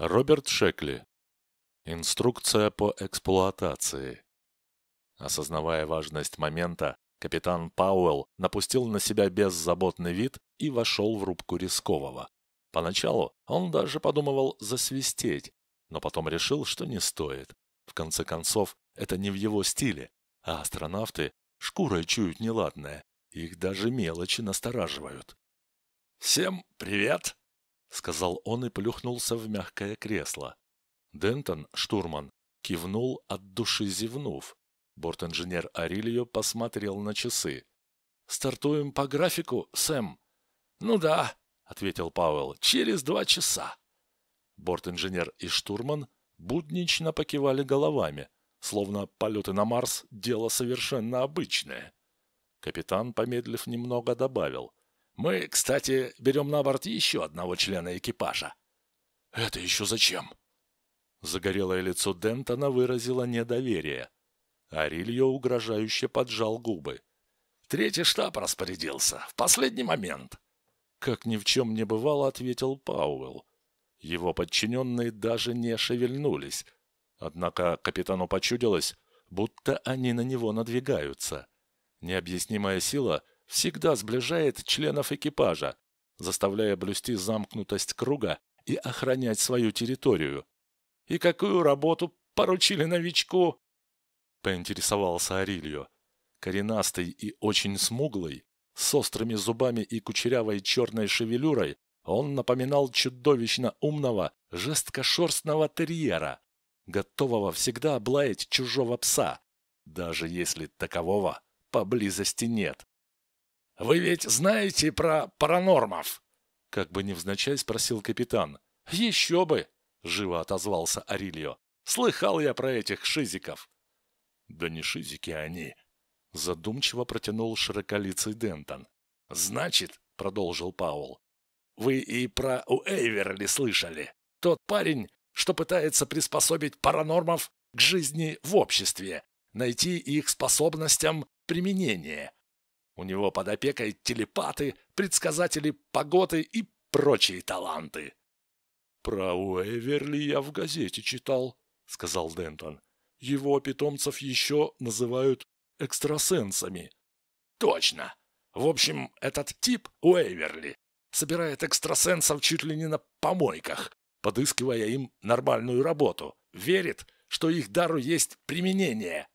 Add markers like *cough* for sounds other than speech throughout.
Роберт Шекли. Инструкция по эксплуатации. Осознавая важность момента, капитан Пауэлл напустил на себя беззаботный вид и вошел в рубку рискового. Поначалу он даже подумывал засвистеть, но потом решил, что не стоит. В конце концов, это не в его стиле, а астронавты шкурой чуют неладное. Их даже мелочи настораживают. «Всем привет!» — сказал он и плюхнулся в мягкое кресло. Дентон, штурман, кивнул от души зевнув. Бортинженер Арильо посмотрел на часы. «Стартуем по графику, Сэм?» «Ну да», — ответил Пауэлл, — «через два часа». Бортинженер и штурман буднично покивали головами, словно полеты на Марс — дело совершенно обычное. Капитан, помедлив немного, добавил — мы, кстати, берем на борт еще одного члена экипажа». «Это еще зачем?» Загорелое лицо Дентона выразило недоверие. Арильо угрожающе поджал губы. «Третий штаб распорядился. В последний момент». Как ни в чем не бывало, ответил Пауэлл. Его подчиненные даже не шевельнулись. Однако капитану почудилось, будто они на него надвигаются. Необъяснимая сила — всегда сближает членов экипажа, заставляя блюсти замкнутость круга и охранять свою территорию. «И какую работу поручили новичку?» — поинтересовался Арильо. Коренастый и очень смуглый, с острыми зубами и кучерявой черной шевелюрой, он напоминал чудовищно умного, жесткошерстного терьера, готового всегда облаять чужого пса, даже если такового поблизости нет. Вы ведь знаете про паранормов?» Как бы невзначай спросил капитан. «Еще бы!» — живо отозвался Арильо. «Слыхал я про этих шизиков!» «Да не шизики они!» — задумчиво протянул широколицый Дентон. «Значит, — продолжил Паул, — вы и про Уэйверли слышали. Тот парень, что пытается приспособить паранормов к жизни в обществе, найти их способностям применения. У него под опекой телепаты, предсказатели погоды и прочие таланты. «Про Уэверли я в газете читал», — сказал Дентон. «Его питомцев еще называют экстрасенсами». «Точно! В общем, этот тип Уэверли собирает экстрасенсов чуть ли не на помойках, подыскивая им нормальную работу, верит, что их дару есть применение».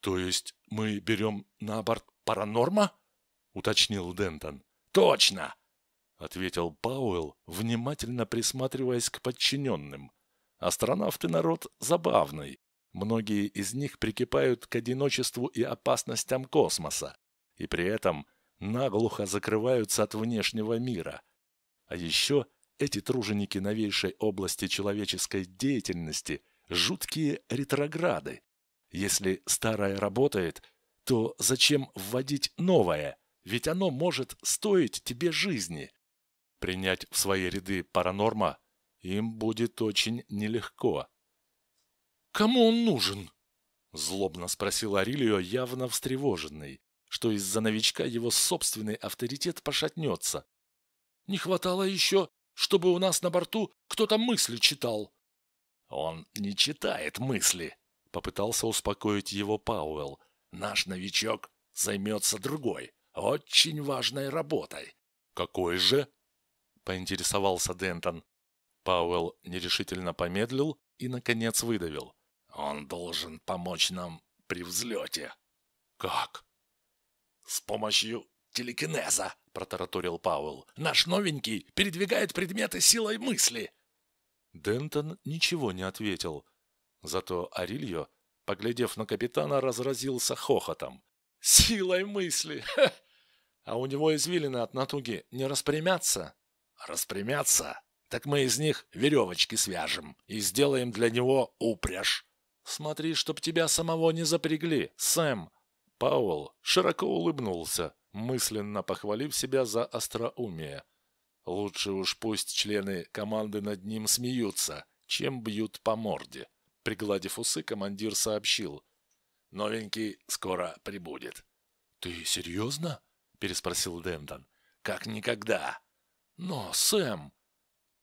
«То есть мы берем на борт Паранорма?» — уточнил Дентон. «Точно!» — ответил Пауэлл, внимательно присматриваясь к подчиненным. «Астронавты — народ забавный. Многие из них прикипают к одиночеству и опасностям космоса, и при этом наглухо закрываются от внешнего мира. А еще эти труженики новейшей области человеческой деятельности — жуткие ретрограды. Если старое работает — то зачем вводить новое? Ведь оно может стоить тебе жизни. Принять в свои ряды паранорма им будет очень нелегко. «Кому он нужен?» – злобно спросил Арилио, явно встревоженный, что из-за новичка его собственный авторитет пошатнется. «Не хватало еще, чтобы у нас на борту кто-то мысли читал». «Он не читает мысли», – попытался успокоить его Пауэлл наш новичок займется другой, очень важной работой. Какой же? Поинтересовался Дентон. Пауэлл нерешительно помедлил и, наконец, выдавил. Он должен помочь нам при взлете. Как? С помощью телекинеза, протараторил Пауэлл. Наш новенький передвигает предметы силой мысли. Дентон ничего не ответил. Зато Арильо поглядев на капитана, разразился хохотом. «Силой мысли! Ха! А у него извилины от натуги не распрямятся?» «Распрямятся? Так мы из них веревочки свяжем и сделаем для него упряжь!» «Смотри, чтоб тебя самого не запрягли, Сэм!» Паул широко улыбнулся, мысленно похвалив себя за остроумие. «Лучше уж пусть члены команды над ним смеются, чем бьют по морде». Пригладив усы, командир сообщил. «Новенький скоро прибудет». «Ты серьезно?» — переспросил Дентон. «Как никогда». «Но, Сэм...»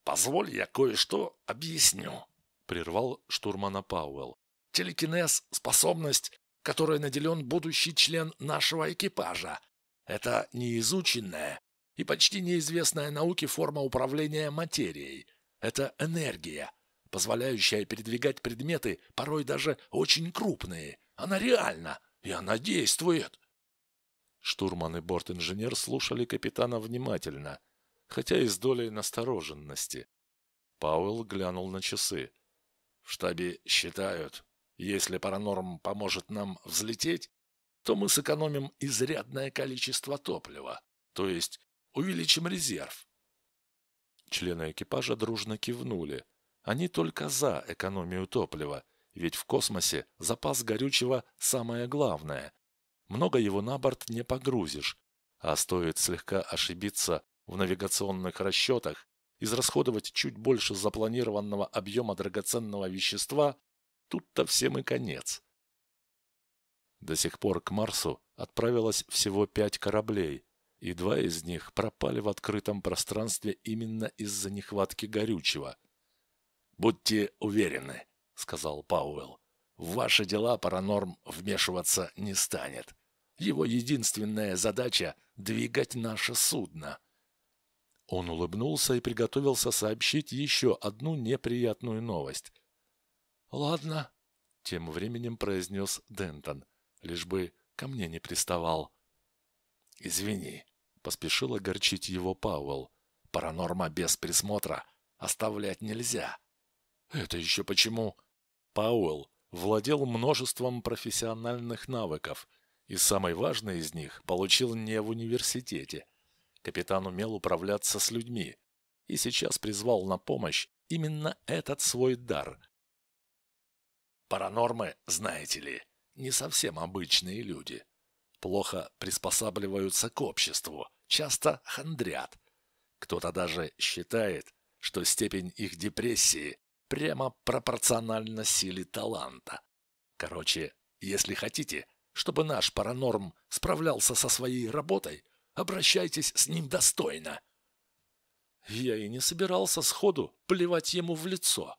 «Позволь, я кое-что объясню», — прервал штурмана Пауэлл. «Телекинез — способность, которой наделен будущий член нашего экипажа. Это неизученная и почти неизвестная науке форма управления материей. Это энергия, позволяющая передвигать предметы, порой даже очень крупные. Она реальна, и она действует. Штурман и борт-инженер слушали капитана внимательно, хотя и с долей настороженности. Пауэлл глянул на часы. «В штабе считают, если паранорм поможет нам взлететь, то мы сэкономим изрядное количество топлива, то есть увеличим резерв». Члены экипажа дружно кивнули – они только за экономию топлива, ведь в космосе запас горючего самое главное. Много его на борт не погрузишь, а стоит слегка ошибиться в навигационных расчетах, израсходовать чуть больше запланированного объема драгоценного вещества, тут-то всем и конец. До сих пор к Марсу отправилось всего пять кораблей, и два из них пропали в открытом пространстве именно из-за нехватки горючего – «Будьте уверены», — сказал Пауэлл. «В ваши дела паранорм вмешиваться не станет. Его единственная задача — двигать наше судно». Он улыбнулся и приготовился сообщить еще одну неприятную новость. «Ладно», — тем временем произнес Дентон, лишь бы ко мне не приставал. «Извини», — поспешил огорчить его Пауэлл. «Паранорма без присмотра оставлять нельзя». Это еще почему? Пауэлл владел множеством профессиональных навыков, и самый важный из них получил не в университете. Капитан умел управляться с людьми, и сейчас призвал на помощь именно этот свой дар. Паранормы, знаете ли, не совсем обычные люди. Плохо приспосабливаются к обществу, часто хандрят. Кто-то даже считает, что степень их депрессии прямо пропорционально силе таланта. Короче, если хотите, чтобы наш паранорм справлялся со своей работой, обращайтесь с ним достойно. Я и не собирался сходу плевать ему в лицо,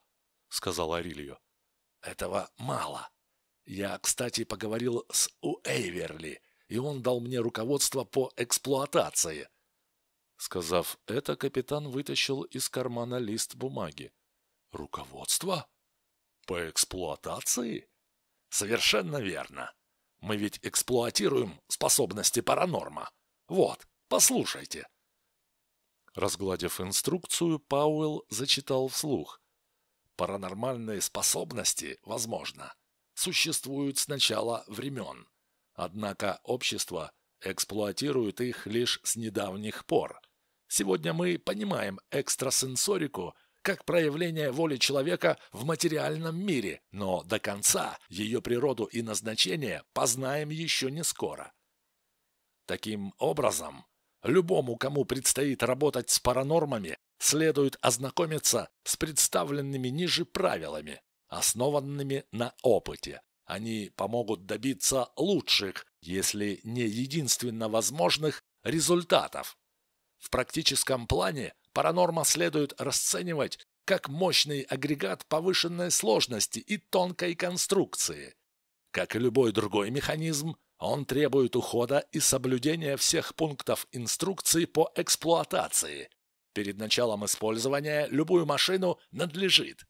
сказал Арилью. Этого мало. Я, кстати, поговорил с Уэйверли, и он дал мне руководство по эксплуатации. Сказав это, капитан вытащил из кармана лист бумаги. Руководство? По эксплуатации? Совершенно верно. Мы ведь эксплуатируем способности паранорма. Вот, послушайте. Разгладив инструкцию, Пауэлл зачитал вслух. Паранормальные способности, возможно, существуют с начала времен. Однако общество эксплуатирует их лишь с недавних пор. Сегодня мы понимаем экстрасенсорику – как проявление воли человека в материальном мире, но до конца ее природу и назначение познаем еще не скоро. Таким образом, любому, кому предстоит работать с паранормами, следует ознакомиться с представленными ниже правилами, основанными на опыте. Они помогут добиться лучших, если не единственно возможных, результатов. В практическом плане Паранорма следует расценивать как мощный агрегат повышенной сложности и тонкой конструкции. Как и любой другой механизм, он требует ухода и соблюдения всех пунктов инструкции по эксплуатации. Перед началом использования любую машину надлежит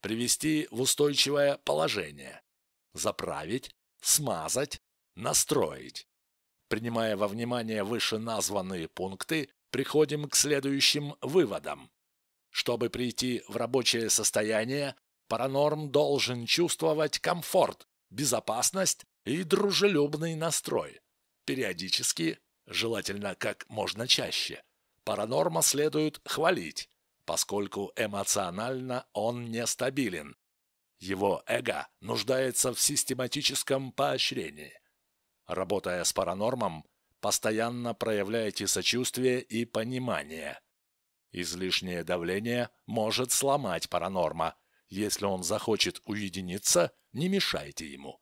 привести в устойчивое положение, заправить, смазать, настроить. Принимая во внимание вышеназванные пункты, приходим к следующим выводам. Чтобы прийти в рабочее состояние, паранорм должен чувствовать комфорт, безопасность и дружелюбный настрой. Периодически, желательно как можно чаще, паранорма следует хвалить, поскольку эмоционально он нестабилен. Его эго нуждается в систематическом поощрении. Работая с паранормом, Постоянно проявляйте сочувствие и понимание. Излишнее давление может сломать паранорма. Если он захочет уединиться, не мешайте ему.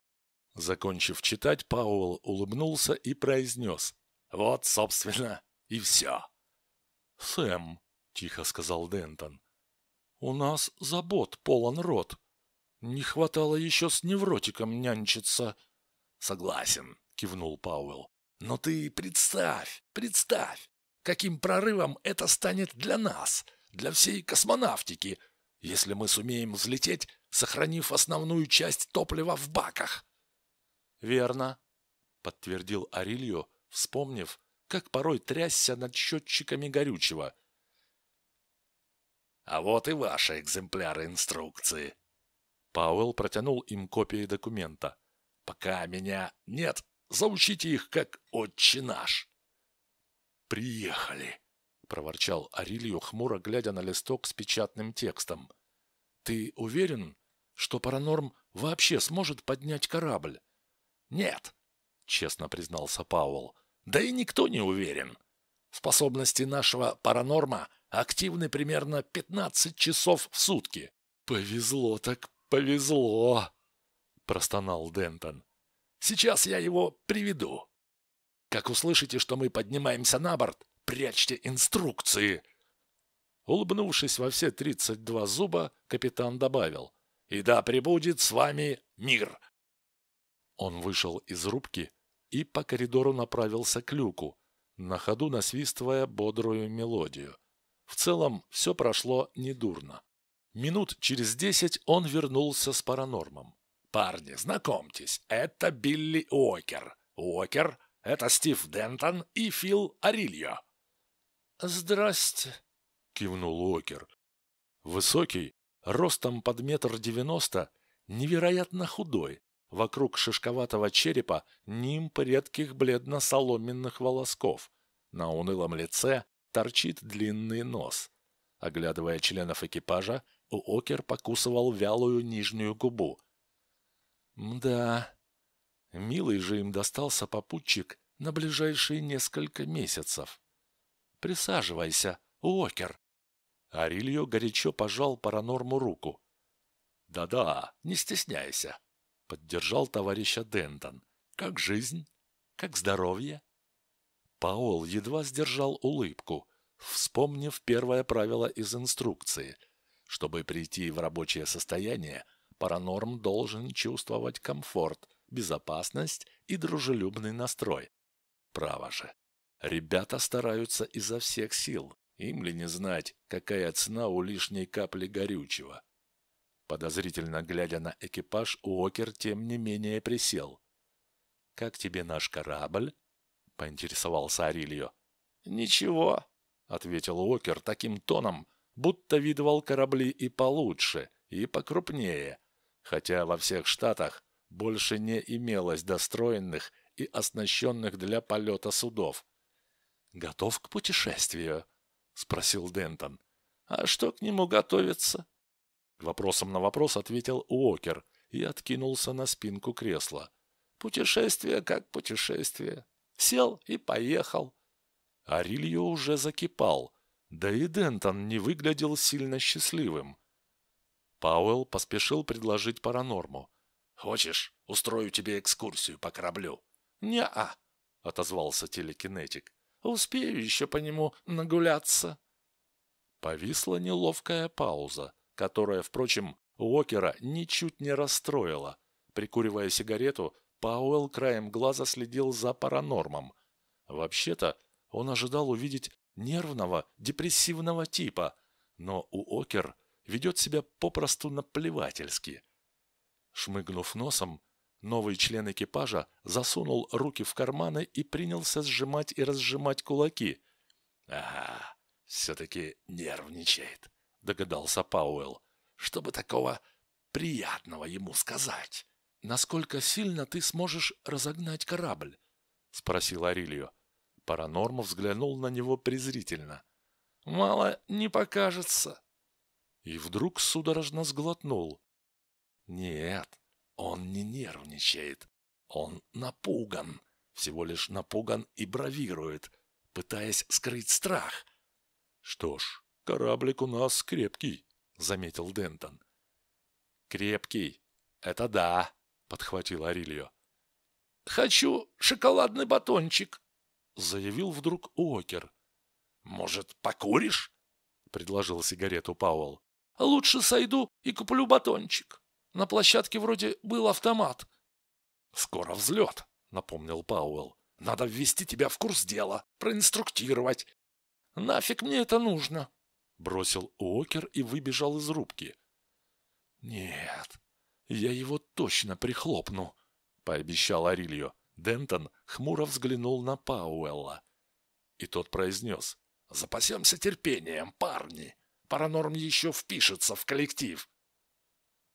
Закончив читать, Пауэлл улыбнулся и произнес. «Вот, собственно, и все». «Сэм», — тихо сказал Дентон, — «у нас забот полон рот. Не хватало еще с невротиком нянчиться». «Согласен», — кивнул Пауэлл. Но ты представь, представь, каким прорывом это станет для нас, для всей космонавтики, если мы сумеем взлететь, сохранив основную часть топлива в баках. Верно, подтвердил Арильо, вспомнив, как порой трясся над счетчиками горючего. А вот и ваши экземпляры инструкции. Пауэлл протянул им копии документа. Пока меня нет Заучите их, как отче наш». «Приехали», — проворчал Арильо, хмуро глядя на листок с печатным текстом. «Ты уверен, что Паранорм вообще сможет поднять корабль?» «Нет», — честно признался Пауэлл. «Да и никто не уверен. Способности нашего Паранорма активны примерно 15 часов в сутки». «Повезло так повезло», — простонал Дентон. Сейчас я его приведу. Как услышите, что мы поднимаемся на борт, прячьте инструкции!» Улыбнувшись во все тридцать два зуба, капитан добавил «И да пребудет с вами мир!» Он вышел из рубки и по коридору направился к люку, на ходу насвистывая бодрую мелодию. В целом все прошло недурно. Минут через десять он вернулся с паранормом. Парни, знакомьтесь, это Билли Уокер. Уокер — это Стив Дентон и Фил Арильо. «Здрасте», — кивнул Уокер. Высокий, ростом под метр девяносто, невероятно худой, вокруг шишковатого черепа нимб редких бледно-соломенных волосков. На унылом лице торчит длинный нос. Оглядывая членов экипажа, Уокер покусывал вялую нижнюю губу — Мда. Милый же им достался попутчик на ближайшие несколько месяцев. Присаживайся, Уокер. Арильо горячо пожал паранорму руку. Да-да, не стесняйся, поддержал товарища Дентон. Как жизнь? Как здоровье? Паол едва сдержал улыбку, вспомнив первое правило из инструкции. Чтобы прийти в рабочее состояние, Паранорм должен чувствовать комфорт, безопасность и дружелюбный настрой. Право же. Ребята стараются изо всех сил. Им ли не знать, какая цена у лишней капли горючего? Подозрительно глядя на экипаж, Уокер тем не менее присел. «Как тебе наш корабль?» — поинтересовался Арильо. «Ничего», — ответил Уокер таким тоном, будто видывал корабли и получше, и покрупнее — хотя во всех штатах больше не имелось достроенных и оснащенных для полета судов. «Готов к путешествию?» – спросил Дентон. «А что к нему готовится?» Вопросом на вопрос ответил Уокер и откинулся на спинку кресла. «Путешествие как путешествие. Сел и поехал». Арильо уже закипал, да и Дентон не выглядел сильно счастливым. Пауэлл поспешил предложить паранорму. «Хочешь, устрою тебе экскурсию по кораблю?» «Не-а», — отозвался телекинетик. «Успею еще по нему нагуляться». Повисла неловкая пауза, которая, впрочем, Уокера ничуть не расстроила. Прикуривая сигарету, Пауэлл краем глаза следил за паранормом. Вообще-то, он ожидал увидеть нервного, депрессивного типа, но у Уокер ведет себя попросту наплевательски. Шмыгнув носом, новый член экипажа засунул руки в карманы и принялся сжимать и разжимать кулаки. «Ага, все-таки нервничает», — догадался Пауэлл. «Чтобы такого приятного ему сказать». «Насколько сильно ты сможешь разогнать корабль?» — спросил Арилью. Паранорма взглянул на него презрительно. «Мало не покажется», и вдруг судорожно сглотнул. Нет, он не нервничает. Он напуган, всего лишь напуган и бравирует, пытаясь скрыть страх. Что ж, кораблик у нас крепкий, заметил Дентон. Крепкий, это да, подхватил Арильо. Хочу шоколадный батончик, заявил вдруг Окер. Может, покуришь? предложил сигарету Пауэлл. Лучше сойду и куплю батончик. На площадке вроде был автомат. Скоро взлет, напомнил Пауэлл. Надо ввести тебя в курс дела, проинструктировать. Нафиг мне это нужно? Бросил Уокер и выбежал из рубки. Нет, я его точно прихлопну, пообещал Арильо. Дентон хмуро взглянул на Пауэлла. И тот произнес. «Запасемся терпением, парни!» Паранорм еще впишется в коллектив.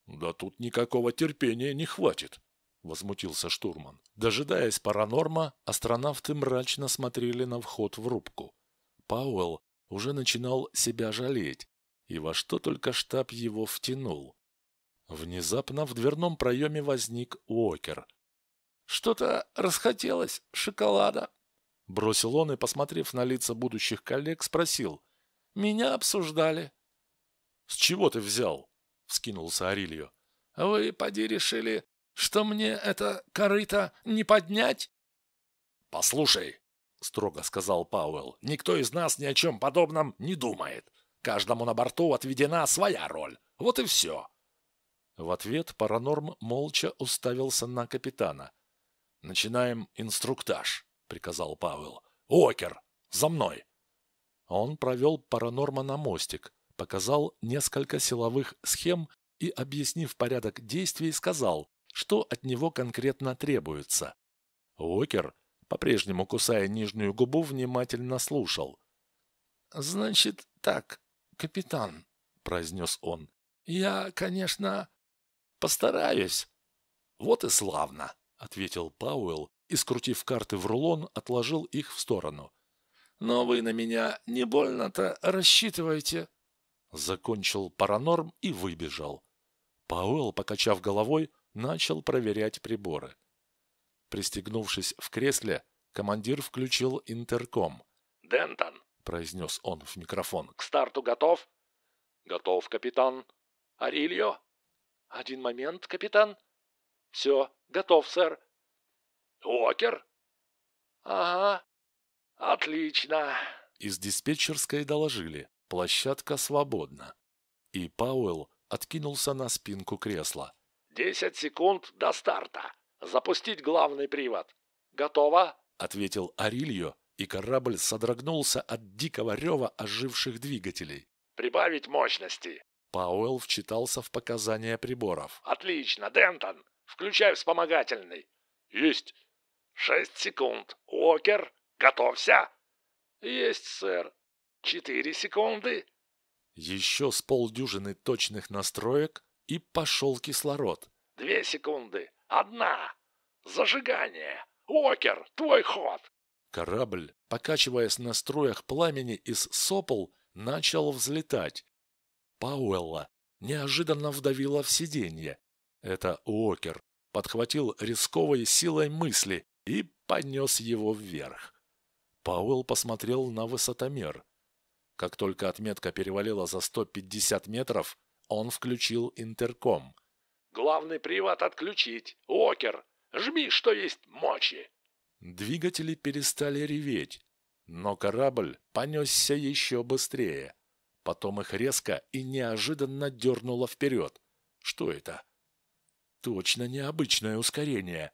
Да тут никакого терпения не хватит, возмутился штурман. Дожидаясь паранорма, астронавты мрачно смотрели на вход в рубку. Пауэлл уже начинал себя жалеть, и во что только штаб его втянул. Внезапно в дверном проеме возник Уокер. «Что-то расхотелось шоколада», — бросил он и, посмотрев на лица будущих коллег, спросил — меня обсуждали. — С чего ты взял? — вскинулся Арильо. — Вы, поди, решили, что мне это корыто не поднять? — Послушай, — строго сказал Пауэлл, — никто из нас ни о чем подобном не думает. Каждому на борту отведена своя роль. Вот и все. В ответ паранорм молча уставился на капитана. «Начинаем инструктаж», — приказал Пауэлл. «Окер, за мной!» Он провел паранорма на мостик, показал несколько силовых схем и, объяснив порядок действий, сказал, что от него конкретно требуется. Уокер, по-прежнему кусая нижнюю губу, внимательно слушал. «Значит так, капитан», — произнес он, — «я, конечно, постараюсь». «Вот и славно», — ответил Пауэлл и, скрутив карты в рулон, отложил их в сторону но вы на меня не больно-то рассчитываете». Закончил паранорм и выбежал. Пауэлл, покачав головой, начал проверять приборы. Пристегнувшись в кресле, командир включил интерком. «Дентон», — произнес он в микрофон, — «к старту готов?» «Готов, капитан». «Арильо?» «Один момент, капитан». «Все, готов, сэр». «Уокер?» «Ага, «Отлично!» Из диспетчерской доложили. Площадка свободна. И Пауэлл откинулся на спинку кресла. «Десять секунд до старта. Запустить главный привод. Готово?» Ответил Арильо, и корабль содрогнулся от дикого рева оживших двигателей. «Прибавить мощности!» Пауэлл вчитался в показания приборов. «Отлично, Дентон! Включай вспомогательный!» «Есть!» «Шесть секунд. Уокер, Готовься!» «Есть, сэр. Четыре секунды!» Еще с полдюжины точных настроек и пошел кислород. «Две секунды! Одна! Зажигание! Окер, твой ход!» Корабль, покачиваясь на струях пламени из сопол, начал взлетать. Пауэлла неожиданно вдавила в сиденье. Это Окер подхватил рисковой силой мысли и понес его вверх. Пауэлл посмотрел на высотомер. Как только отметка перевалила за 150 метров, он включил интерком. «Главный привод отключить! Уокер! Жми, что есть мочи!» Двигатели перестали реветь, но корабль понесся еще быстрее. Потом их резко и неожиданно дернуло вперед. Что это? Точно необычное ускорение.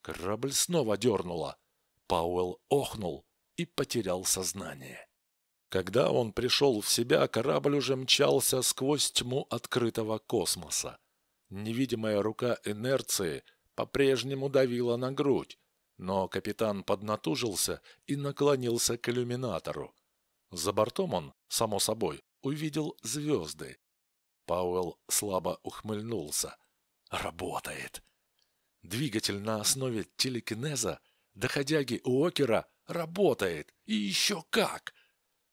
Корабль снова дернуло. Пауэлл охнул и потерял сознание. Когда он пришел в себя, корабль уже мчался сквозь тьму открытого космоса. Невидимая рука инерции по-прежнему давила на грудь, но капитан поднатужился и наклонился к иллюминатору. За бортом он, само собой, увидел звезды. Пауэлл слабо ухмыльнулся. «Работает!» Двигатель на основе телекинеза доходяги Уокера Работает. И еще как.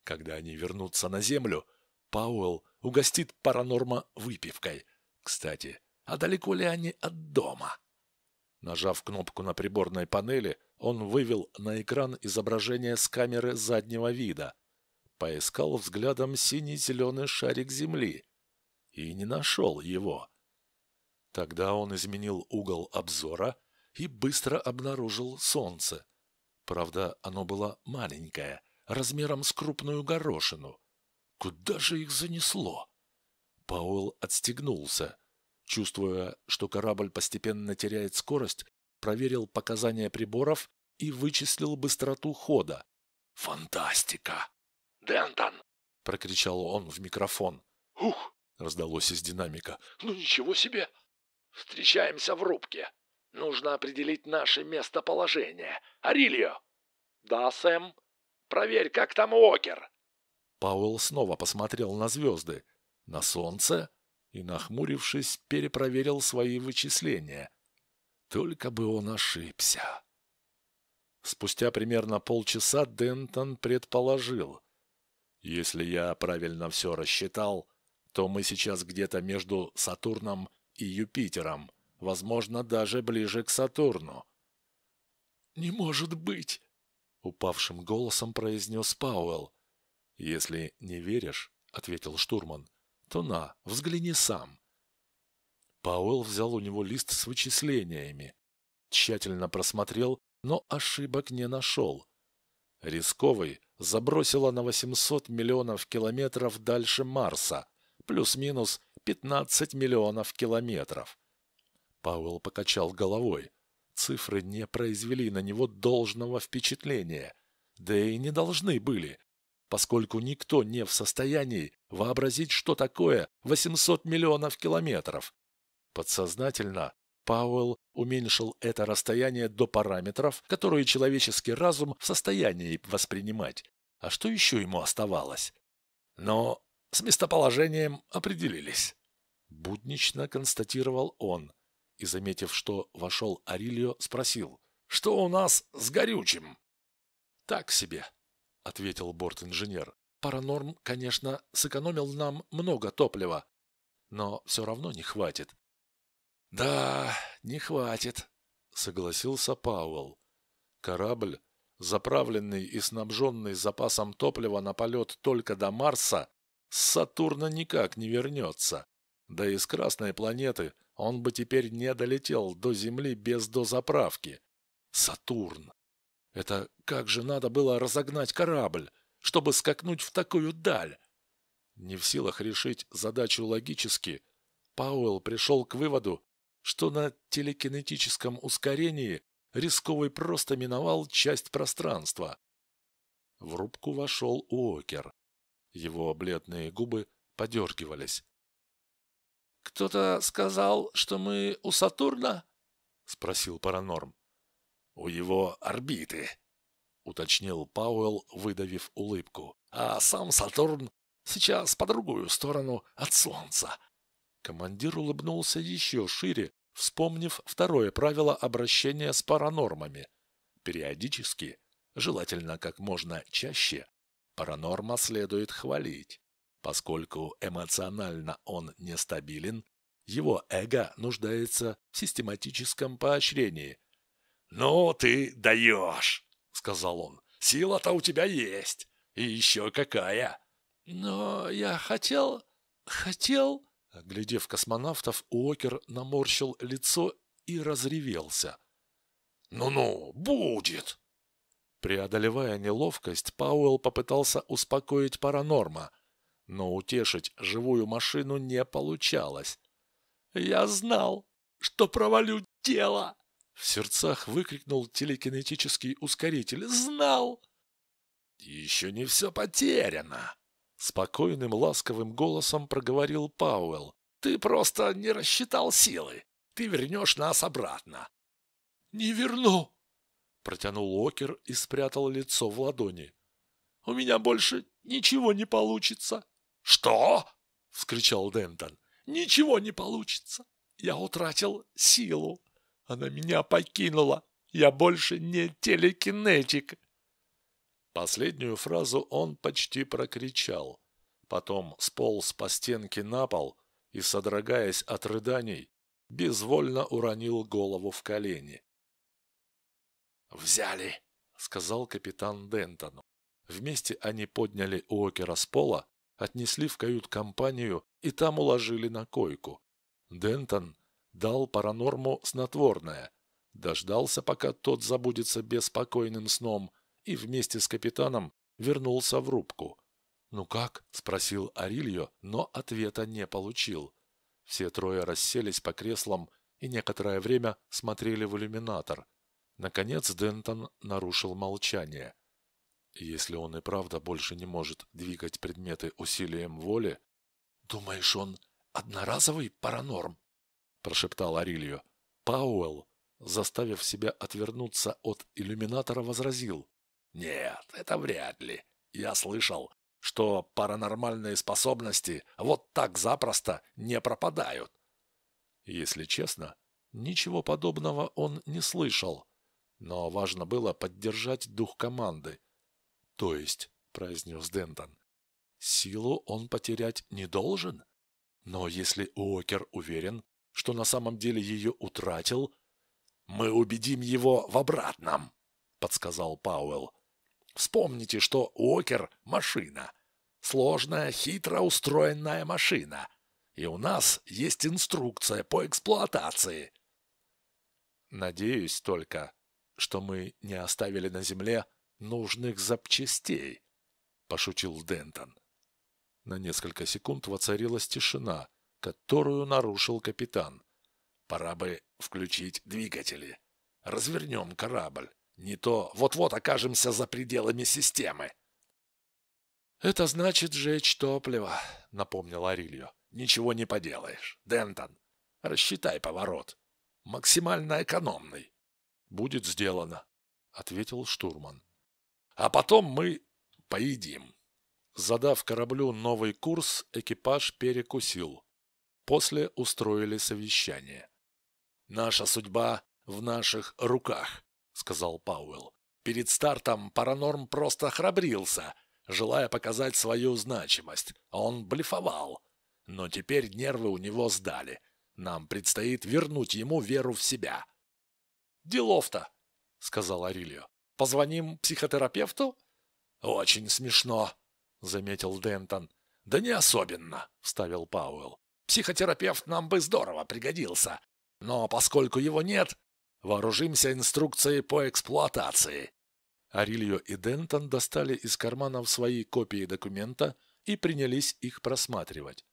Когда они вернутся на Землю, Пауэлл угостит паранорма выпивкой. Кстати, а далеко ли они от дома? Нажав кнопку на приборной панели, он вывел на экран изображение с камеры заднего вида. Поискал взглядом синий-зеленый шарик Земли. И не нашел его. Тогда он изменил угол обзора и быстро обнаружил Солнце. Правда, оно было маленькое, размером с крупную горошину. Куда же их занесло? Паул отстегнулся. Чувствуя, что корабль постепенно теряет скорость, проверил показания приборов и вычислил быстроту хода. «Фантастика!» «Дентон!» — прокричал он в микрофон. «Ух!» — раздалось из динамика. «Ну ничего себе! Встречаемся в рубке!» Нужно определить наше местоположение. Арильо!» «Да, Сэм?» «Проверь, как там Уокер!» Пауэлл снова посмотрел на звезды, на солнце и, нахмурившись, перепроверил свои вычисления. Только бы он ошибся. Спустя примерно полчаса Дентон предположил. «Если я правильно все рассчитал, то мы сейчас где-то между Сатурном и Юпитером возможно, даже ближе к Сатурну. «Не может быть!» — упавшим голосом произнес Пауэлл. «Если не веришь, — ответил штурман, — то на, взгляни сам». Пауэлл взял у него лист с вычислениями, тщательно просмотрел, но ошибок не нашел. Рисковый забросила на 800 миллионов километров дальше Марса, плюс-минус 15 миллионов километров. Пауэлл покачал головой. Цифры не произвели на него должного впечатления. Да и не должны были, поскольку никто не в состоянии вообразить, что такое 800 миллионов километров. Подсознательно Пауэлл уменьшил это расстояние до параметров, которые человеческий разум в состоянии воспринимать. А что еще ему оставалось? Но с местоположением определились. Буднично констатировал он и, заметив, что вошел Арильо, спросил, «Что у нас с горючим?» «Так себе», — ответил борт-инженер. «Паранорм, конечно, сэкономил нам много топлива, но все равно не хватит». «Да, не хватит», — согласился Пауэлл. Корабль, заправленный и снабженный запасом топлива на полет только до Марса, с Сатурна никак не вернется. Да и с Красной планеты он бы теперь не долетел до Земли без дозаправки. Сатурн. Это как же надо было разогнать корабль, чтобы скакнуть в такую даль? Не в силах решить задачу логически, Пауэлл пришел к выводу, что на телекинетическом ускорении рисковый просто миновал часть пространства. В рубку вошел Уокер. Его бледные губы подергивались. «Кто-то сказал, что мы у Сатурна?» — спросил Паранорм. «У его орбиты», — уточнил Пауэлл, выдавив улыбку. «А сам Сатурн сейчас по другую сторону от Солнца». Командир улыбнулся еще шире, вспомнив второе правило обращения с паранормами. Периодически, желательно как можно чаще, паранорма следует хвалить. Поскольку эмоционально он нестабилен, его эго нуждается в систематическом поощрении. «Ну ты даешь!» — сказал он. «Сила-то у тебя есть! И еще какая!» «Но я хотел... хотел...» Глядев космонавтов, Уокер наморщил лицо и разревелся. «Ну-ну, будет!» Преодолевая неловкость, Пауэлл попытался успокоить паранорма но утешить живую машину не получалось. «Я знал, что провалю дело!» В сердцах выкрикнул телекинетический ускоритель. «Знал!» «Еще не все потеряно!» Спокойным ласковым голосом проговорил Пауэлл. «Ты просто не рассчитал силы. Ты вернешь нас обратно». «Не верну!» Протянул Окер и спрятал лицо в ладони. «У меня больше ничего не получится!» «Что?» — вскричал Дентон. «Ничего не получится. Я утратил силу. Она меня покинула. Я больше не телекинетик». Последнюю фразу он почти прокричал. Потом сполз по стенке на пол и, содрогаясь от рыданий, безвольно уронил голову в колени. «Взяли!» — сказал капитан Дентону. Вместе они подняли Уокера с пола отнесли в кают-компанию и там уложили на койку. Дентон дал паранорму снотворное, дождался, пока тот забудется беспокойным сном, и вместе с капитаном вернулся в рубку. «Ну как?» – спросил Арильо, но ответа не получил. Все трое расселись по креслам и некоторое время смотрели в иллюминатор. Наконец Дентон нарушил молчание. Если он и правда больше не может двигать предметы усилием воли... «Думаешь, он одноразовый паранорм?» – прошептал Арильо. Пауэлл, заставив себя отвернуться от иллюминатора, возразил. «Нет, это вряд ли. Я слышал, что паранормальные способности вот так запросто не пропадают». Если честно, ничего подобного он не слышал, но важно было поддержать дух команды – «То есть», — произнес Дентон, — «силу он потерять не должен? Но если Уокер уверен, что на самом деле ее утратил...» «Мы убедим его в обратном», — подсказал Пауэлл. «Вспомните, что Уокер — машина. Сложная, хитро устроенная машина. И у нас есть инструкция по эксплуатации». «Надеюсь только, что мы не оставили на земле...» нужных запчастей», – пошутил Дентон. На несколько секунд воцарилась тишина, которую нарушил капитан. «Пора бы включить двигатели. Развернем корабль. Не то вот-вот окажемся за пределами системы». «Это значит жечь топливо», — напомнил Арильо. «Ничего не поделаешь. Дентон, рассчитай поворот. Максимально экономный». «Будет сделано», — ответил штурман. А потом мы поедим. Задав кораблю новый курс, экипаж перекусил. После устроили совещание. «Наша судьба в наших руках», — сказал Пауэлл. «Перед стартом Паранорм просто храбрился, желая показать свою значимость. Он блефовал. Но теперь нервы у него сдали. Нам предстоит вернуть ему веру в себя». «Делов-то», — сказал Арильо. Позвоним психотерапевту?» «Очень смешно», — заметил Дентон. «Да не особенно», — вставил Пауэлл. «Психотерапевт нам бы здорово пригодился. Но поскольку его нет, вооружимся инструкцией по эксплуатации». Арильо и Дентон достали из карманов свои копии документа и принялись их просматривать.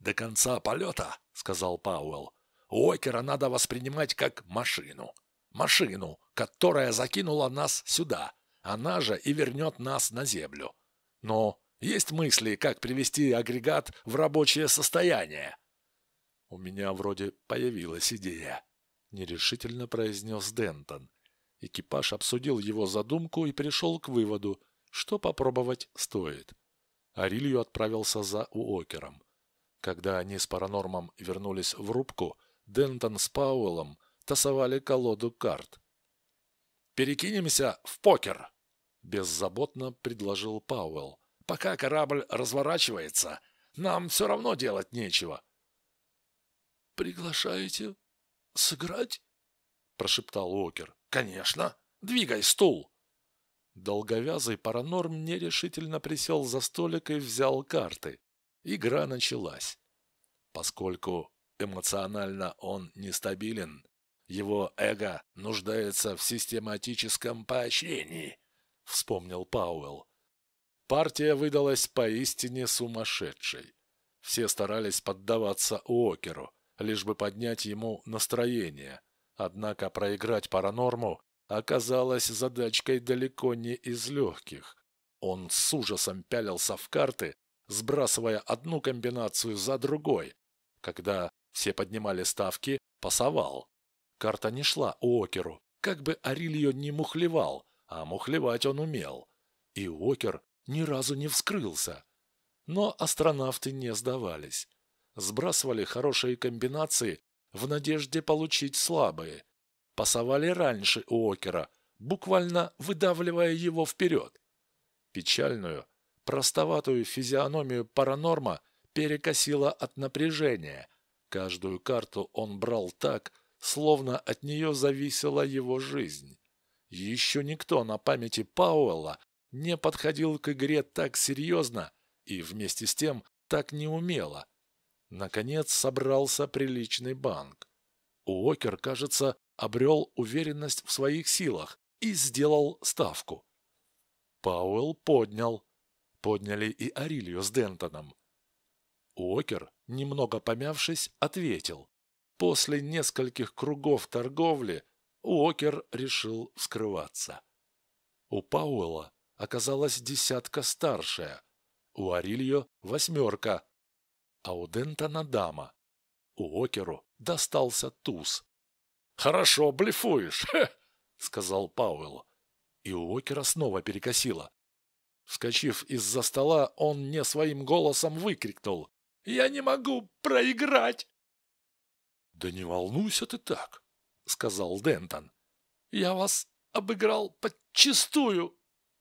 «До конца полета», — сказал Пауэлл, — «Уокера надо воспринимать как машину. Машину, которая закинула нас сюда. Она же и вернет нас на землю. Но есть мысли, как привести агрегат в рабочее состояние?» «У меня вроде появилась идея», — нерешительно произнес Дентон. Экипаж обсудил его задумку и пришел к выводу, что попробовать стоит. Арилью отправился за Уокером. Когда они с паранормом вернулись в рубку, Дентон с Пауэллом тасовали колоду карт перекинемся в покер», – беззаботно предложил Пауэлл. «Пока корабль разворачивается, нам все равно делать нечего». «Приглашаете сыграть?» – прошептал Уокер. «Конечно! Двигай стул!» Долговязый паранорм нерешительно присел за столик и взял карты. Игра началась. Поскольку эмоционально он нестабилен, его эго нуждается в систематическом поощрении», — вспомнил Пауэлл. Партия выдалась поистине сумасшедшей. Все старались поддаваться Океру, лишь бы поднять ему настроение. Однако проиграть паранорму оказалось задачкой далеко не из легких. Он с ужасом пялился в карты, сбрасывая одну комбинацию за другой. Когда все поднимали ставки, пасовал. Карта не шла Океру, как бы Арильо не мухлевал, а мухлевать он умел. И Окер ни разу не вскрылся. Но астронавты не сдавались. Сбрасывали хорошие комбинации в надежде получить слабые. Пасовали раньше у Окера, буквально выдавливая его вперед. Печальную, простоватую физиономию паранорма перекосило от напряжения. Каждую карту он брал так, словно от нее зависела его жизнь. Еще никто на памяти Пауэлла не подходил к игре так серьезно и вместе с тем так неумело. Наконец собрался приличный банк. Уокер, кажется, обрел уверенность в своих силах и сделал ставку. Пауэлл поднял. Подняли и Арилью с Дентоном. Уокер, немного помявшись, ответил. После нескольких кругов торговли Уокер решил скрываться. У Пауэлла оказалась десятка старшая, у Арильо восьмерка, а у Дентона дама. У Океру достался туз. «Хорошо блефуешь!» *laughs* — сказал Пауэлл. И у снова перекосило. Вскочив из-за стола, он не своим голосом выкрикнул. «Я не могу проиграть!» «Да не волнуйся ты так», — сказал Дентон. «Я вас обыграл подчистую,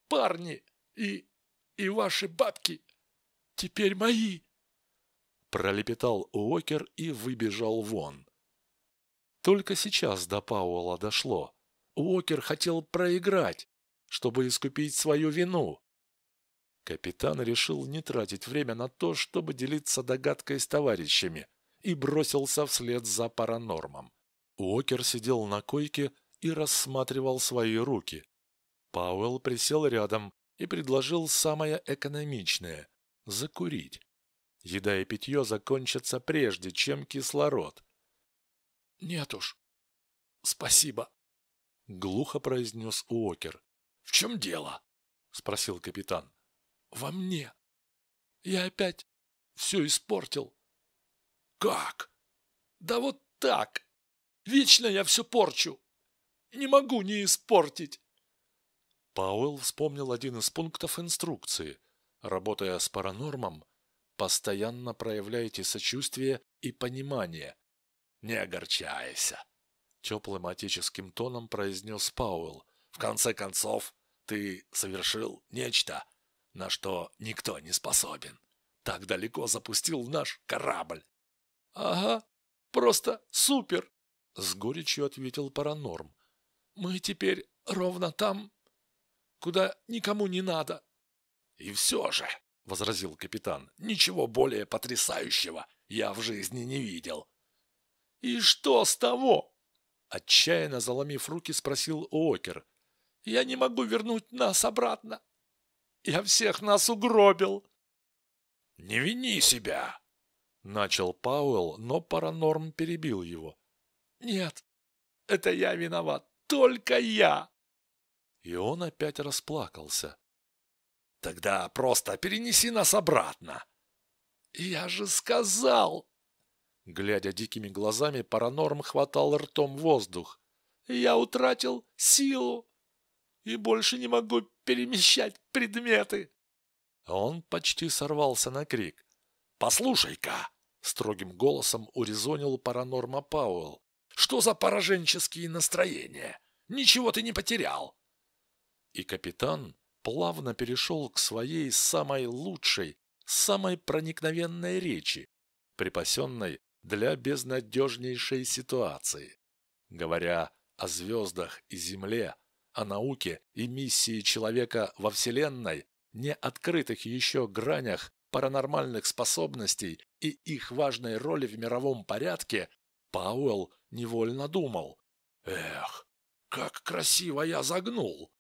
парни, и... и ваши бабки теперь мои!» Пролепетал Уокер и выбежал вон. Только сейчас до Пауэлла дошло. Уокер хотел проиграть, чтобы искупить свою вину. Капитан решил не тратить время на то, чтобы делиться догадкой с товарищами и бросился вслед за паранормом. Уокер сидел на койке и рассматривал свои руки. Пауэлл присел рядом и предложил самое экономичное – закурить. Еда и питье закончатся прежде, чем кислород. «Нет уж, спасибо», — глухо произнес Уокер. «В чем дело?» — спросил капитан. «Во мне. Я опять все испортил. Как? Да вот так. Вечно я все порчу. Не могу не испортить. Пауэлл вспомнил один из пунктов инструкции. Работая с паранормом, постоянно проявляйте сочувствие и понимание. Не огорчайся. Теплым отеческим тоном произнес Пауэлл. В конце концов, ты совершил нечто, на что никто не способен. Так далеко запустил наш корабль. «Ага, просто супер!» — с горечью ответил Паранорм. «Мы теперь ровно там, куда никому не надо». «И все же», — возразил капитан, — «ничего более потрясающего я в жизни не видел». «И что с того?» — отчаянно заломив руки, спросил Уокер. «Я не могу вернуть нас обратно. Я всех нас угробил». «Не вини себя», Начал Пауэлл, но паранорм перебил его. «Нет, это я виноват, только я!» И он опять расплакался. «Тогда просто перенеси нас обратно!» «Я же сказал!» Глядя дикими глазами, паранорм хватал ртом воздух. «Я утратил силу и больше не могу перемещать предметы!» Он почти сорвался на крик. «Послушай-ка, Строгим голосом урезонил паранорма Пауэлл. «Что за пораженческие настроения? Ничего ты не потерял!» И капитан плавно перешел к своей самой лучшей, самой проникновенной речи, припасенной для безнадежнейшей ситуации. Говоря о звездах и Земле, о науке и миссии человека во Вселенной, не открытых еще гранях паранормальных способностей и их важной роли в мировом порядке, Пауэлл невольно думал. «Эх, как красиво я загнул!»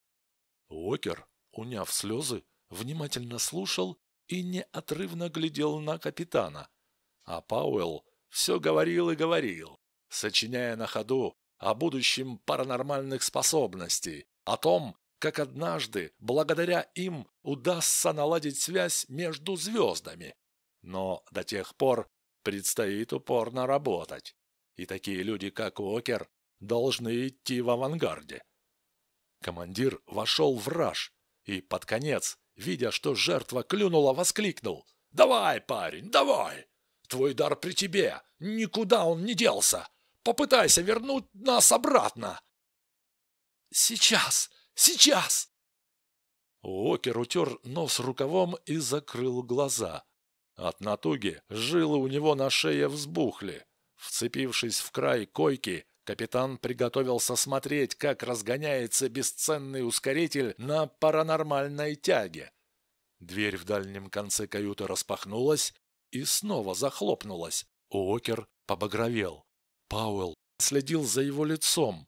Уокер, уняв слезы, внимательно слушал и неотрывно глядел на капитана. А Пауэлл все говорил и говорил, сочиняя на ходу о будущем паранормальных способностей, о том, как однажды, благодаря им, удастся наладить связь между звездами, но до тех пор предстоит упорно работать. И такие люди, как Уокер, должны идти в авангарде. Командир вошел в раж и под конец, видя, что жертва клюнула, воскликнул. «Давай, парень, давай! Твой дар при тебе! Никуда он не делся! Попытайся вернуть нас обратно!» «Сейчас! Сейчас!» Уокер утер нос рукавом и закрыл глаза – от натуги жилы у него на шее взбухли. Вцепившись в край койки, капитан приготовился смотреть, как разгоняется бесценный ускоритель на паранормальной тяге. Дверь в дальнем конце каюты распахнулась и снова захлопнулась. Уокер побагровел. Пауэлл следил за его лицом.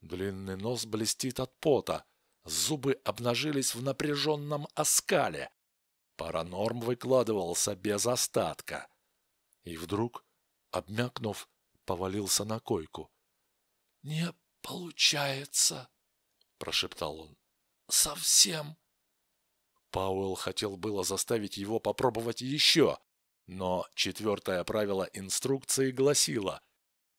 Длинный нос блестит от пота. Зубы обнажились в напряженном оскале. Паранорм выкладывался без остатка. И вдруг, обмякнув, повалился на койку. «Не получается», — прошептал он. «Совсем». Пауэлл хотел было заставить его попробовать еще, но четвертое правило инструкции гласило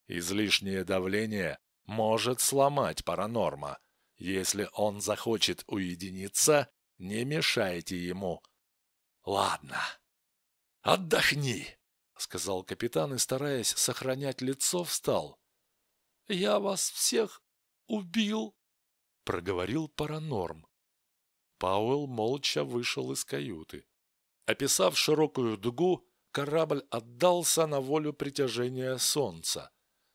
«Излишнее давление может сломать паранорма. Если он захочет уединиться, не мешайте ему, Ладно. Отдохни, сказал капитан и, стараясь сохранять лицо, встал. Я вас всех убил, проговорил паранорм. Пауэлл молча вышел из каюты. Описав широкую дугу, корабль отдался на волю притяжения солнца.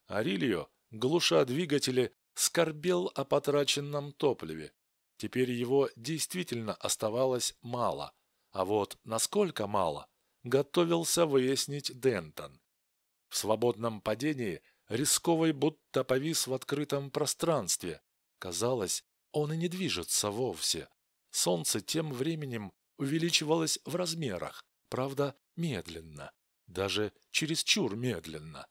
Арильо, глуша двигатели, скорбел о потраченном топливе. Теперь его действительно оставалось мало – а вот насколько мало, готовился выяснить Дентон. В свободном падении рисковый будто повис в открытом пространстве. Казалось, он и не движется вовсе. Солнце тем временем увеличивалось в размерах, правда, медленно, даже чересчур медленно.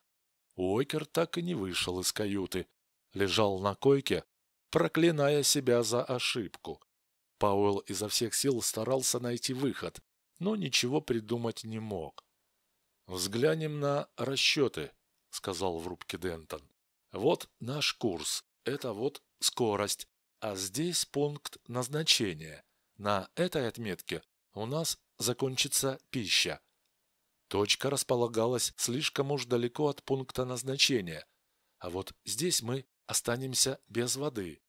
Уокер так и не вышел из каюты, лежал на койке, проклиная себя за ошибку. Пауэлл изо всех сил старался найти выход, но ничего придумать не мог. «Взглянем на расчеты», — сказал в рубке Дентон. «Вот наш курс, это вот скорость, а здесь пункт назначения. На этой отметке у нас закончится пища». Точка располагалась слишком уж далеко от пункта назначения, а вот здесь мы останемся без воды.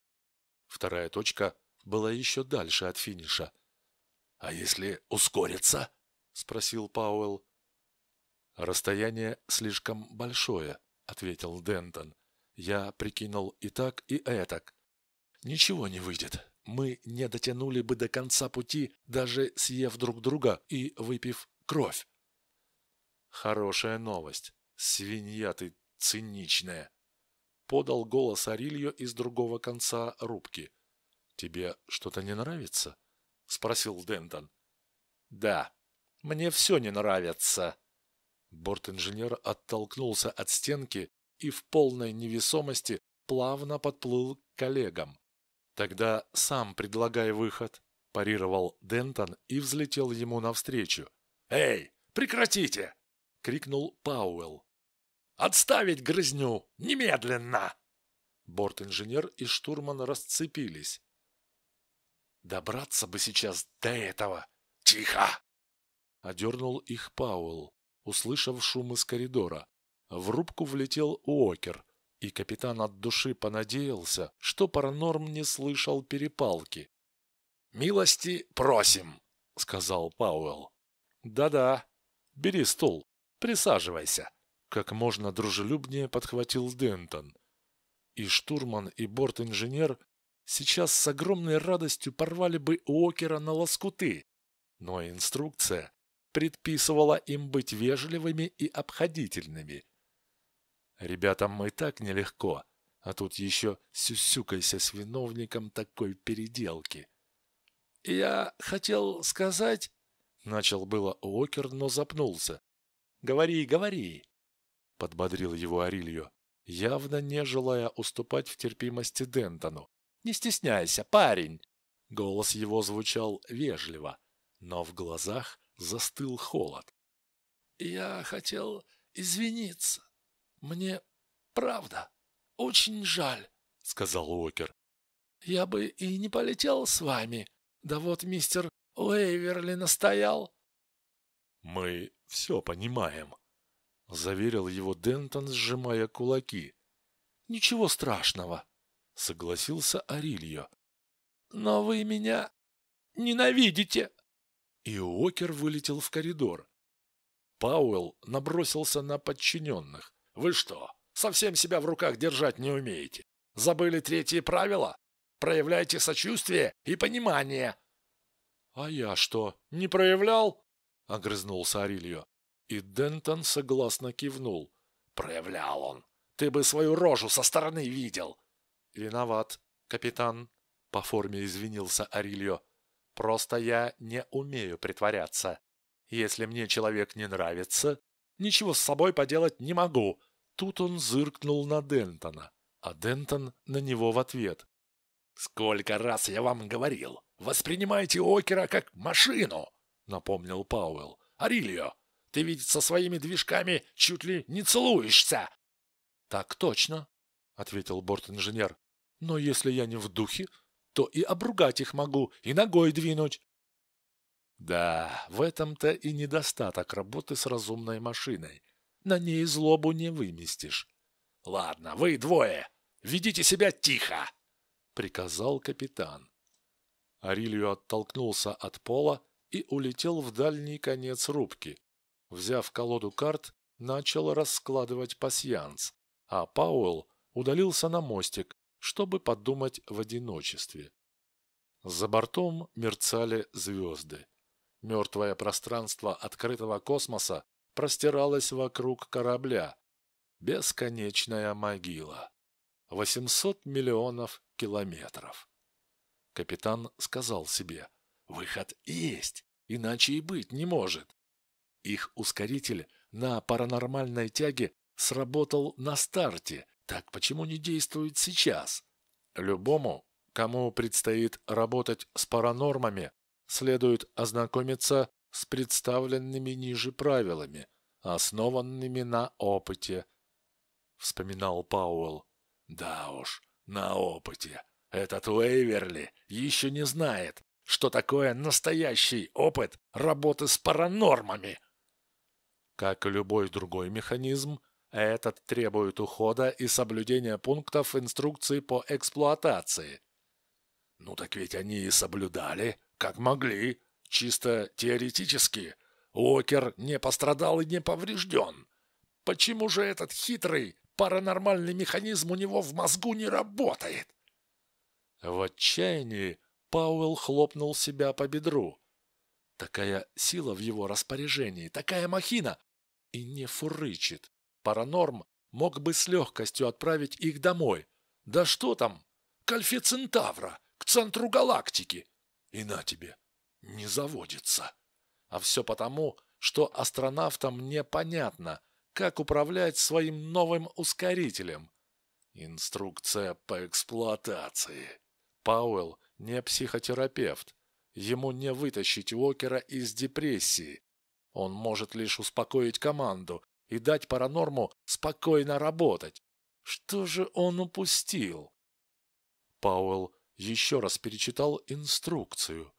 Вторая точка была еще дальше от финиша. «А если ускориться?» — спросил Пауэлл. «Расстояние слишком большое», — ответил Дентон. «Я прикинул и так, и этак. Ничего не выйдет. Мы не дотянули бы до конца пути, даже съев друг друга и выпив кровь». «Хорошая новость. Свинья ты циничная!» — подал голос Арильо из другого конца рубки — «Тебе что-то не нравится?» — спросил Дентон. «Да, мне все не нравится». Борт-инженер оттолкнулся от стенки и в полной невесомости плавно подплыл к коллегам. «Тогда сам предлагай выход», – парировал Дентон и взлетел ему навстречу. «Эй, прекратите!» – крикнул Пауэлл. «Отставить грызню! Немедленно!» Борт-инженер и штурман расцепились. Добраться бы сейчас до этого. Тихо! Одернул их Пауэлл, услышав шум из коридора. В рубку влетел Уокер, и капитан от души понадеялся, что паранорм не слышал перепалки. «Милости просим!» — сказал Пауэлл. «Да-да, бери стул, присаживайся!» Как можно дружелюбнее подхватил Дентон. И штурман, и борт-инженер сейчас с огромной радостью порвали бы окера на лоскуты, но инструкция предписывала им быть вежливыми и обходительными. Ребятам и так нелегко, а тут еще сюсюкайся с виновником такой переделки. «Я хотел сказать...» — начал было окер, но запнулся. «Говори, говори!» — подбодрил его Арилью, явно не желая уступать в терпимости Дентону. Не стесняйся, парень!» Голос его звучал вежливо, но в глазах застыл холод. «Я хотел извиниться. Мне, правда, очень жаль», — сказал Уокер. «Я бы и не полетел с вами, да вот мистер Уэйверли настоял». «Мы все понимаем», — заверил его Дентон, сжимая кулаки. «Ничего страшного», согласился Арильо. «Но вы меня ненавидите!» И Уокер вылетел в коридор. Пауэлл набросился на подчиненных. «Вы что, совсем себя в руках держать не умеете? Забыли третье правило? Проявляйте сочувствие и понимание!» «А я что, не проявлял?» — огрызнулся Арильо. И Дентон согласно кивнул. «Проявлял он. Ты бы свою рожу со стороны видел. «Виноват, капитан», — по форме извинился Арильо. «Просто я не умею притворяться. Если мне человек не нравится, ничего с собой поделать не могу». Тут он зыркнул на Дентона, а Дентон на него в ответ. «Сколько раз я вам говорил, воспринимайте Окера как машину!» — напомнил Пауэлл. «Арильо, ты ведь со своими движками чуть ли не целуешься!» «Так точно», — ответил борт-инженер. Но если я не в духе, то и обругать их могу, и ногой двинуть. Да, в этом-то и недостаток работы с разумной машиной. На ней злобу не выместишь. Ладно, вы двое, ведите себя тихо, приказал капитан. Арилью оттолкнулся от пола и улетел в дальний конец рубки. Взяв колоду карт, начал раскладывать пасьянс, а Пауэлл удалился на мостик, чтобы подумать в одиночестве. За бортом мерцали звезды. Мертвое пространство открытого космоса простиралось вокруг корабля. Бесконечная могила. 800 миллионов километров. Капитан сказал себе, выход есть, иначе и быть не может. Их ускоритель на паранормальной тяге сработал на старте, так почему не действует сейчас? Любому, кому предстоит работать с паранормами, следует ознакомиться с представленными ниже правилами, основанными на опыте, — вспоминал Пауэлл. Да уж, на опыте. Этот Уэйверли еще не знает, что такое настоящий опыт работы с паранормами. Как и любой другой механизм, — этот требует ухода и соблюдения пунктов инструкции по эксплуатации. Ну так ведь они и соблюдали, как могли, чисто теоретически. Окер не пострадал и не поврежден. Почему же этот хитрый паранормальный механизм у него в мозгу не работает? В отчаянии Пауэлл хлопнул себя по бедру. Такая сила в его распоряжении, такая махина! И не фурычит. Паранорм мог бы с легкостью отправить их домой. Да что там? К Альфе Центавра, к центру галактики. И на тебе, не заводится. А все потому, что астронавтам непонятно, как управлять своим новым ускорителем. Инструкция по эксплуатации. Пауэлл не психотерапевт. Ему не вытащить Уокера из депрессии. Он может лишь успокоить команду и дать паранорму спокойно работать. Что же он упустил? Пауэлл еще раз перечитал инструкцию.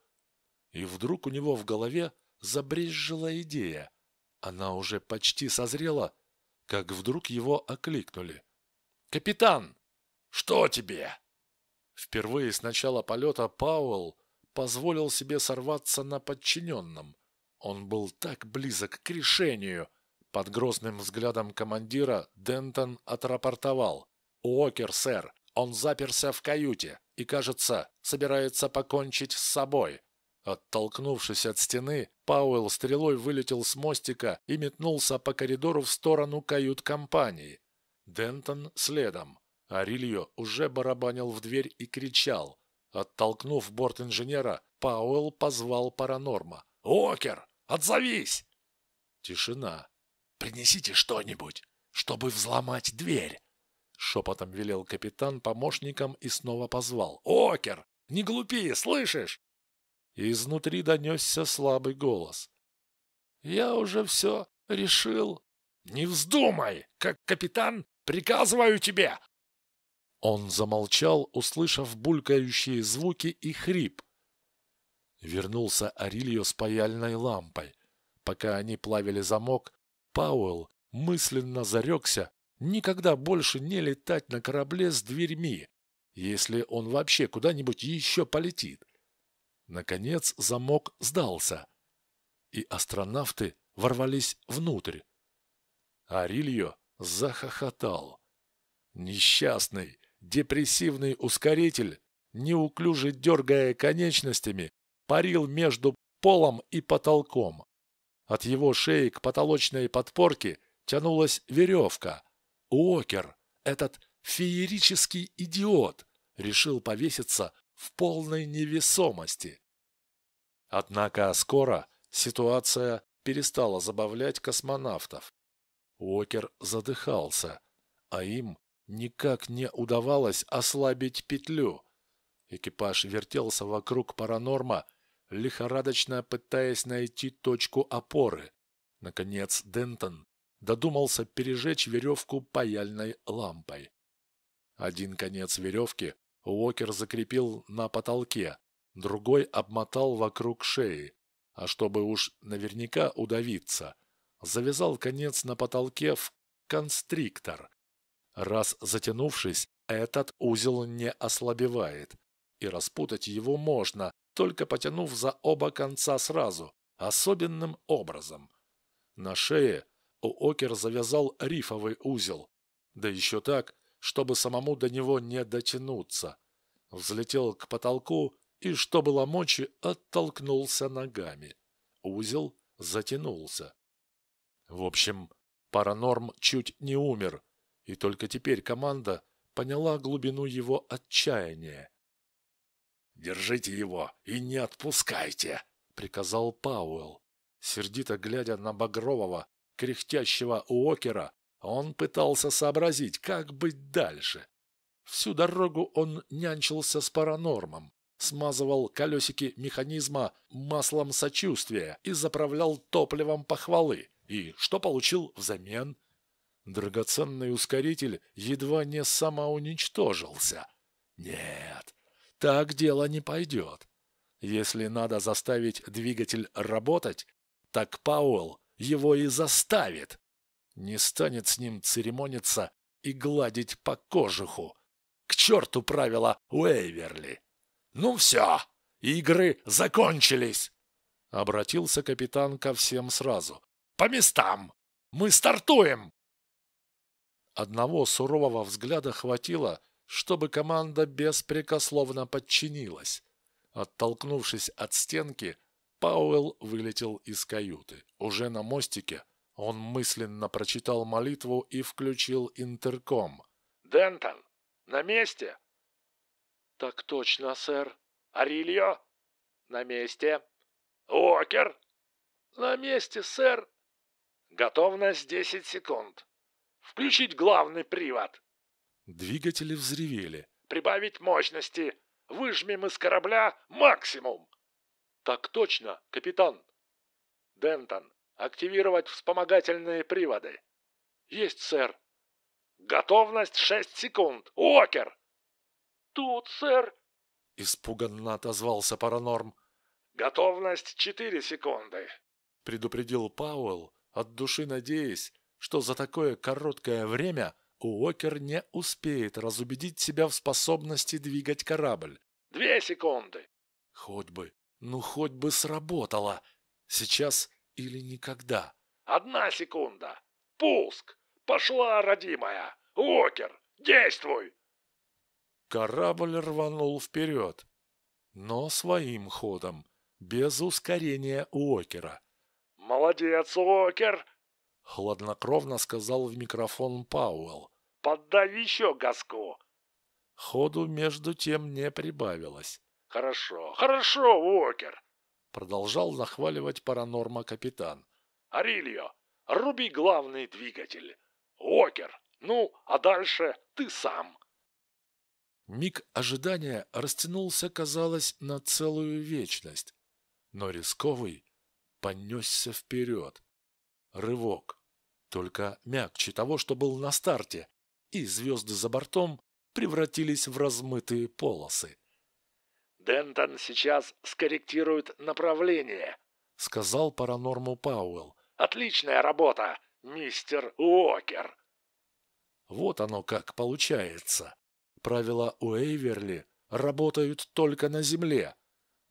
И вдруг у него в голове забрезжила идея. Она уже почти созрела, как вдруг его окликнули. «Капитан, что тебе?» Впервые с начала полета Пауэлл позволил себе сорваться на подчиненном. Он был так близок к решению, под грозным взглядом командира Дентон отрапортовал. «Уокер, сэр, он заперся в каюте и, кажется, собирается покончить с собой». Оттолкнувшись от стены, Пауэлл стрелой вылетел с мостика и метнулся по коридору в сторону кают-компании. Дентон следом. Арильо уже барабанил в дверь и кричал. Оттолкнув борт инженера, Пауэлл позвал паранорма. "Уокер, отзовись!» Тишина. Принесите что-нибудь, чтобы взломать дверь!» Шепотом велел капитан помощникам и снова позвал. «Окер! Не глупи, слышишь?» И изнутри донесся слабый голос. «Я уже все решил». «Не вздумай! Как капитан, приказываю тебе!» Он замолчал, услышав булькающие звуки и хрип. Вернулся Арильо с паяльной лампой. Пока они плавили замок, Пауэлл мысленно зарекся никогда больше не летать на корабле с дверьми, если он вообще куда-нибудь еще полетит. Наконец замок сдался, и астронавты ворвались внутрь. Арильо захохотал. Несчастный, депрессивный ускоритель, неуклюже дергая конечностями, парил между полом и потолком. От его шеи к потолочной подпорке тянулась веревка. Уокер, этот феерический идиот, решил повеситься в полной невесомости. Однако скоро ситуация перестала забавлять космонавтов. Уокер задыхался, а им никак не удавалось ослабить петлю. Экипаж вертелся вокруг паранорма, лихорадочно пытаясь найти точку опоры. Наконец Дентон додумался пережечь веревку паяльной лампой. Один конец веревки Уокер закрепил на потолке, другой обмотал вокруг шеи, а чтобы уж наверняка удавиться, завязал конец на потолке в констриктор. Раз затянувшись, этот узел не ослабевает, и распутать его можно, только потянув за оба конца сразу, особенным образом. На шее у Окер завязал рифовый узел, да еще так, чтобы самому до него не дотянуться. Взлетел к потолку и, что было мочи, оттолкнулся ногами. Узел затянулся. В общем, паранорм чуть не умер, и только теперь команда поняла глубину его отчаяния. Держите его и не отпускайте!» — приказал Пауэлл. Сердито глядя на Багрового, кряхтящего Уокера, он пытался сообразить, как быть дальше. Всю дорогу он нянчился с паранормом, смазывал колесики механизма маслом сочувствия и заправлял топливом похвалы. И что получил взамен? Драгоценный ускоритель едва не самоуничтожился. Нет, так дело не пойдет. Если надо заставить двигатель работать, так Пауэлл его и заставит. Не станет с ним церемониться и гладить по кожуху. К черту правила Уэйверли. «Ну все, игры закончились!» Обратился капитан ко всем сразу. «По местам! Мы стартуем!» Одного сурового взгляда хватило, чтобы команда беспрекословно подчинилась. Оттолкнувшись от стенки, Пауэлл вылетел из каюты. Уже на мостике он мысленно прочитал молитву и включил интерком. «Дентон, на месте?» «Так точно, сэр. Арильо?» «На месте». «Уокер?» «На месте, сэр». «Готовность 10 секунд. Включить главный привод». Двигатели взревели. «Прибавить мощности! Выжмем из корабля максимум!» «Так точно, капитан!» «Дентон, активировать вспомогательные приводы!» «Есть, сэр!» «Готовность шесть секунд! Уокер!» «Тут, сэр!» — испуганно отозвался Паранорм. «Готовность четыре секунды!» — предупредил Пауэлл, от души надеясь, что за такое короткое время — Уокер не успеет разубедить себя в способности двигать корабль. Две секунды. Хоть бы, ну хоть бы сработало. Сейчас или никогда. Одна секунда. Пуск. Пошла, родимая. Уокер, действуй. Корабль рванул вперед, но своим ходом, без ускорения Уокера. «Молодец, Уокер! Хладнокровно сказал в микрофон Пауэлл. «Поддай еще газку!» Ходу между тем не прибавилось. «Хорошо, хорошо, Уокер!» Продолжал нахваливать паранорма капитан. «Арильо, руби главный двигатель! Уокер, ну, а дальше ты сам!» Миг ожидания растянулся, казалось, на целую вечность, но рисковый понесся вперед рывок. Только мягче того, что был на старте, и звезды за бортом превратились в размытые полосы. «Дентон сейчас скорректирует направление», — сказал паранорму Пауэлл. «Отличная работа, мистер Уокер!» Вот оно как получается. Правила Уэйверли работают только на Земле,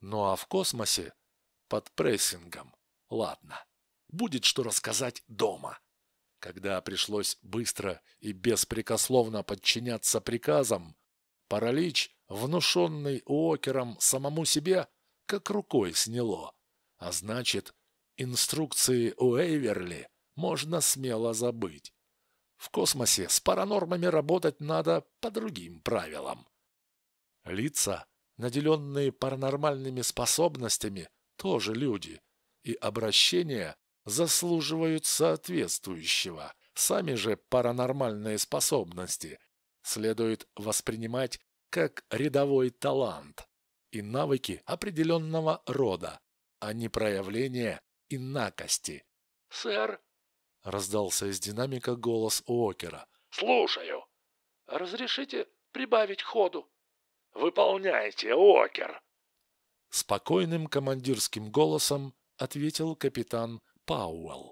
ну а в космосе — под прессингом. Ладно будет что рассказать дома. Когда пришлось быстро и беспрекословно подчиняться приказам, паралич, внушенный Уокером самому себе, как рукой сняло. А значит, инструкции у Уэйверли можно смело забыть. В космосе с паранормами работать надо по другим правилам. Лица, наделенные паранормальными способностями, тоже люди, и обращение заслуживают соответствующего. Сами же паранормальные способности следует воспринимать как рядовой талант и навыки определенного рода, а не проявление инакости. «Сэр!» — раздался из динамика голос Уокера. «Слушаю! Разрешите прибавить ходу?» «Выполняйте, Уокер!» Спокойным командирским голосом ответил капитан Пауэлл.